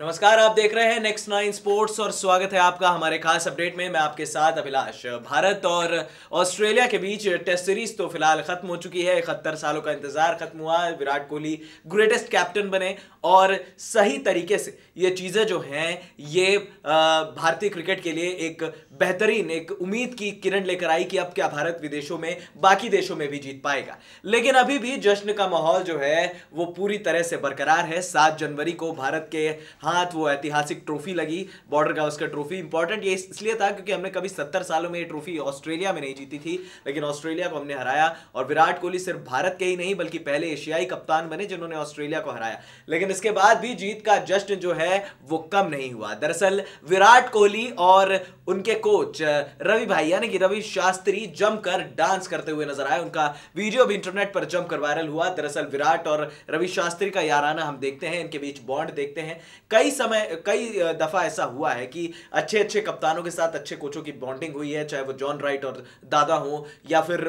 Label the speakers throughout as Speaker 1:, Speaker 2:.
Speaker 1: नमस्कार आप देख रहे हैं नेक्स्ट नाइन स्पोर्ट्स और स्वागत है आपका हमारे खास अपडेट में मैं आपके साथ अभिलाष भारत और ऑस्ट्रेलिया के बीच टेस्ट सीरीज तो फिलहाल खत्म हो चुकी है इकहत्तर सालों का इंतजार खत्म हुआ विराट कोहली ग्रेटेस्ट कैप्टन बने और सही तरीके से ये चीज़ें जो हैं ये भारतीय क्रिकेट के लिए एक बेहतरीन एक उम्मीद की किरण लेकर आई कि अब क्या भारत विदेशों में बाकी देशों में भी जीत पाएगा लेकिन अभी भी जश्न का माहौल जो है वो पूरी तरह से बरकरार है सात जनवरी को भारत के हाथ वो ऐतिहासिक ट्रॉफी लगी बॉर्डर गावस्कर ट्रॉफी इंपॉर्टेंट ये इसलिए था क्योंकि हमने कभी सत्तर सालों में ये ट्रॉफी ऑस्ट्रेलिया में नहीं जीती थी लेकिन ऑस्ट्रेलिया को हमने हराया और विराट कोहली सिर्फ भारत के ही नहीं बल्कि पहले एशियाई कप्तान बने जिन्होंने ऑस्ट्रेलिया को हराया लेकिन इसके बाद भी जीत का जश्न जो है वो कम नहीं हुआ दरअसल विराट कोहली और उनके कोच रवि भाई यानी कि रवि शास्त्री जमकर डांस करते हुए नजर आए उनका वीडियो भी इंटरनेट पर जमकर वायरल हुआ दरअसल विराट और रवि शास्त्री का याराना हम देखते हैं इनके बीच बॉन्ड देखते हैं कई समय कई दफ़ा ऐसा हुआ है कि अच्छे अच्छे कप्तानों के साथ अच्छे कोचों की बॉन्डिंग हुई है चाहे वो जॉन राइट और दादा हो या फिर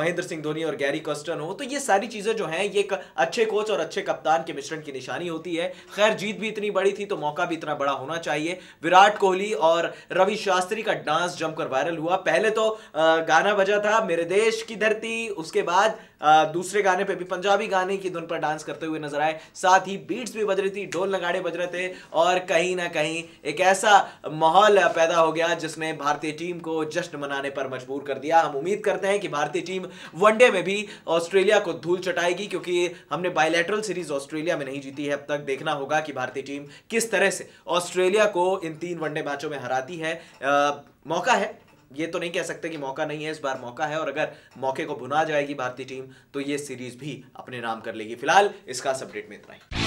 Speaker 1: महेंद्र सिंह धोनी और गैरी कस्टन हो तो ये सारी चीज़ें जो हैं ये अच्छे कोच और अच्छे कप्तान के मिश्रण की निशानी होती है खैर जीत भी इतनी बड़ी थी तो मौका भी इतना बड़ा होना चाहिए विराट कोहली और रवि शास्त्री का डांस जमकर वायरल हुआ पहले तो गाना बजा था मेरे देश की धरती उसके बाद दूसरे गाने पे भी पंजाबी गाने की धुन पर डांस करते हुए नजर आए साथ ही बीट्स भी बज रही थी ढोल नगाड़े बज रहे थे और कहीं ना कहीं एक ऐसा माहौल पैदा हो गया जिसने भारतीय टीम को जश्न मनाने पर मजबूर कर दिया हम उम्मीद करते हैं कि भारतीय टीम वनडे में भी ऑस्ट्रेलिया को धूल चटाएगी क्योंकि हमने बायलैटरल सीरीज ऑस्ट्रेलिया में नहीं जीती है अब तक देखना होगा कि भारतीय टीम किस तरह से ऑस्ट्रेलिया को इन तीन वनडे मैचों में हराती है आ, मौका है ये तो नहीं कह सकते कि मौका नहीं है इस बार मौका है और अगर मौके को भुना जाएगी भारतीय टीम तो ये सीरीज भी अपने नाम कर लेगी फिलहाल इसका अपडेट में इतना ही